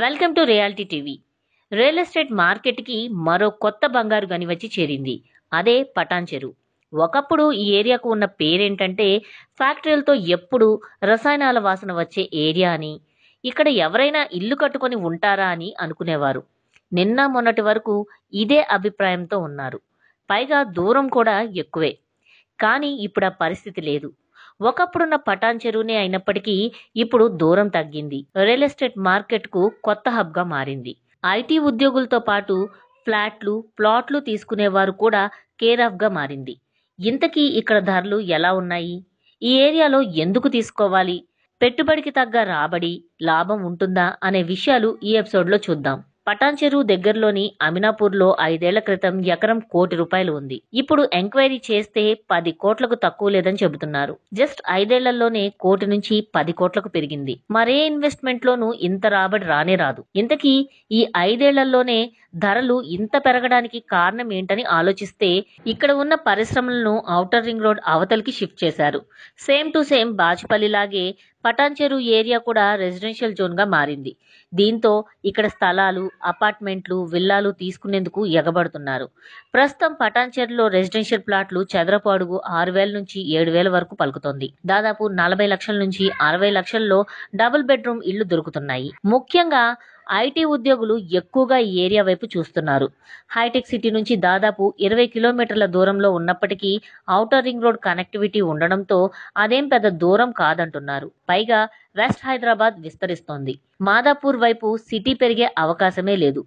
Welcome to reality TV real estate మార్కెట్కి మరో కొత్త బంగారు గని వచ్చి చేరింది అదే పటాన్ చెరు ఒకప్పుడు ఈ ఏరియాకు ఉన్న పేరేంటంటే ఫ్యాక్టరీలతో ఎప్పుడు రసాయనాల వాసన వచ్చే ఏరియా అని ఇక్కడ ఎవరైనా ఇల్లు కట్టుకొని ఉంటారా అని అనుకునేవారు నిన్న మొన్నటి వరకు ఇదే అభిప్రాయంతో ఉన్నారు పైగా దూరం కూడా ఎక్కువే కానీ ఇప్పుడు ఆ పరిస్థితి లేదు ఒకప్పుడున్న పటాన్ చెరువునే అయినప్పటికీ ఇప్పుడు దూరం తగ్గింది రియల్ ఎస్టేట్ మార్కెట్కు కొత్త హబ్గా మారింది ఐటీ ఉద్యోగులతో పాటు ఫ్లాట్లు ప్లాట్లు తీసుకునేవారు కూడా కేర్ ఆఫ్గా మారింది ఇంతకీ ఇక్కడ ధరలు ఎలా ఉన్నాయి ఈ ఏరియాలో ఎందుకు తీసుకోవాలి పెట్టుబడికి తగ్గ రాబడి లాభం ఉంటుందా అనే విషయాలు ఈ ఎపిసోడ్లో చూద్దాం చెరువు దగ్గరలోని అమినాపూర్లో ఐదేళ్ల క్రితం ఎకరం కోటి రూపాయలు ఉంది ఇప్పుడు ఎంక్వైరీ చేస్తే పది కోట్లకు తక్కువ లేదని చెబుతున్నారు జస్ట్ ఐదేళ్లలోనే కోటి నుంచి పది కోట్లకు పెరిగింది మరే ఇన్వెస్ట్మెంట్ లోనూ ఇంత రాబడి రానే రాదు ఇంతకీ ఈ ఐదేళ్లలోనే ధరలు ఇంత పెరగడానికి కారణం ఏంటని ఆలోచిస్తే ఇక్కడ ఉన్న పరిశ్రమలను ఔటర్ రింగ్ రోడ్ అవతలికి షిఫ్ట్ చేశారు సేమ్ టు సేమ్ బాజ్పల్లి లాగే పటాన్చెరు ఏరియా కూడా రెసిడెన్షియల్ జోన్గా మారింది దీంతో ఇక్కడ స్థలాలు అపార్ట్మెంట్లు విల్లాలు తీసుకునేందుకు ఎగబడుతున్నారు ప్రస్తుతం పటాన్చెరులో రెసిడెన్షియల్ ప్లాట్లు చదరపు అడుగు ఆరు వేల నుంచి ఏడు వేల వరకు పలుకుతోంది దాదాపు నలభై లక్షల నుంచి అరవై లక్షల్లో డబుల్ బెడ్రూమ్ ఇళ్లు దొరుకుతున్నాయి ముఖ్యంగా ఐటీ ఉద్యోగులు ఎక్కువగా ఈ ఏరియా వైపు చూస్తున్నారు హైటెక్ సిటీ నుంచి దాదాపు ఇరవై కిలోమీటర్ల దూరంలో ఉన్నప్పటికీ ఔటర్ రింగ్ రోడ్ కనెక్టివిటీ ఉండడంతో అదేం పెద్ద దూరం కాదంటున్నారు పైగా వెస్ట్ హైదరాబాద్ విస్తరిస్తోంది మాదాపూర్ వైపు సిటీ పెరిగే అవకాశమే లేదు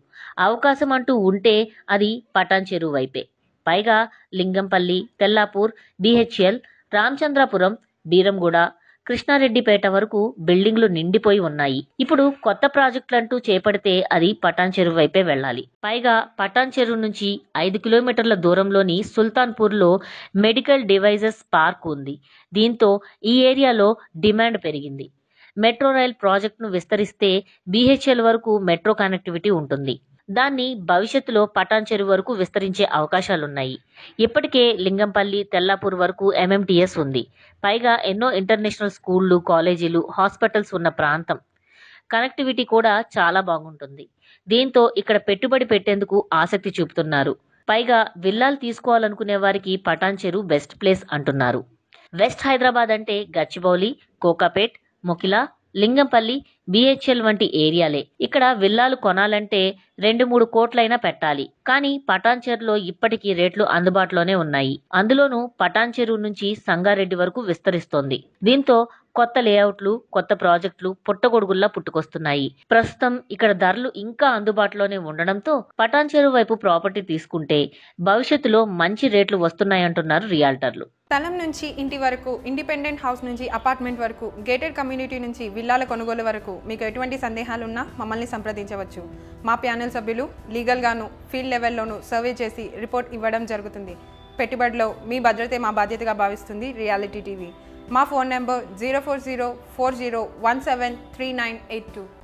అవకాశం అంటూ ఉంటే అది పటాన్ చెరువు వైపే పైగా లింగంపల్లి తెల్లాపూర్ బీహెచ్ఎల్ రామచంద్రాపురం బీరంగూడ కృష్ణారెడ్డిపేట వరకు బిల్డింగ్లు నిండిపోయి ఉన్నాయి ఇప్పుడు కొత్త ప్రాజెక్టులంటూ చేపడితే అది పటాన్ చెరువు వైపే వెళ్ళాలి పైగా పటాన్ చెరువు నుంచి ఐదు కిలోమీటర్ల దూరంలోని సుల్తాన్పూర్లో మెడికల్ డివైజెస్ పార్క్ ఉంది దీంతో ఈ ఏరియాలో డిమాండ్ పెరిగింది మెట్రో రైల్ ప్రాజెక్టును విస్తరిస్తే బీహెచ్ఎల్ వరకు మెట్రో కనెక్టివిటీ ఉంటుంది దాన్ని భవిష్యత్తులో పటాన్ చెరువు వరకు విస్తరించే అవకాశాలున్నాయి ఇప్పటికే లింగంపల్లి తెల్లాపూర్ వరకు ఎంఎంటీఎస్ ఉంది పైగా ఎన్నో ఇంటర్నేషనల్ స్కూళ్ళు కాలేజీలు హాస్పిటల్స్ ఉన్న ప్రాంతం కనెక్టివిటీ కూడా చాలా బాగుంటుంది దీంతో ఇక్కడ పెట్టుబడి పెట్టేందుకు ఆసక్తి చూపుతున్నారు పైగా విల్లాలు తీసుకోవాలనుకునే వారికి పటాన్ చెరువు బెస్ట్ ప్లేస్ అంటున్నారు వెస్ట్ హైదరాబాద్ అంటే గచ్చిబౌలి కోకాపేట్ మొకిలా లింగంపల్లి బిహెచ్ఎల్ వంటి ఏరియాలే ఇక్కడ విల్లాలు కొనాలంటే రెండు మూడు కోట్లైనా పెట్టాలి కానీ పటాన్చెరులో ఇప్పటికీ రేట్లు అందుబాటులోనే ఉన్నాయి అందులోనూ పటాన్చెరు నుంచి సంగారెడ్డి వరకు విస్తరిస్తోంది దీంతో కొత్త లేఅవుట్లు కొత్త ప్రాజెక్టులు పుట్టగొడుగుల్లా పుట్టుకొస్తున్నాయి ప్రస్తుతం ఇక్కడ ధరలు ఇంకా అందుబాటులోనే ఉండడంతో పటాన్ చెరువు వైపు ప్రాపర్టీ తీసుకుంటే భవిష్యత్తులో మంచి రేట్లు వస్తున్నాయంటున్నారు రియాల్టర్లు స్థలం నుంచి ఇంటి వరకు ఇండిపెండెంట్ హౌస్ నుంచి అపార్ట్మెంట్ వరకు గేటెడ్ కమ్యూనిటీ నుంచి విల్లాల కొనుగోలు వరకు మీకు ఎటువంటి సందేహాలున్నా మమ్మల్ని సంప్రదించవచ్చు మా ప్యానెల్ సభ్యులు లీగల్గాను ఫీల్డ్ లెవెల్లోనూ సర్వే చేసి రిపోర్ట్ ఇవ్వడం జరుగుతుంది పెట్టుబడిలో మీ భద్రతే మా బాధ్యతగా భావిస్తుంది reality TV My phone number 040 40173982.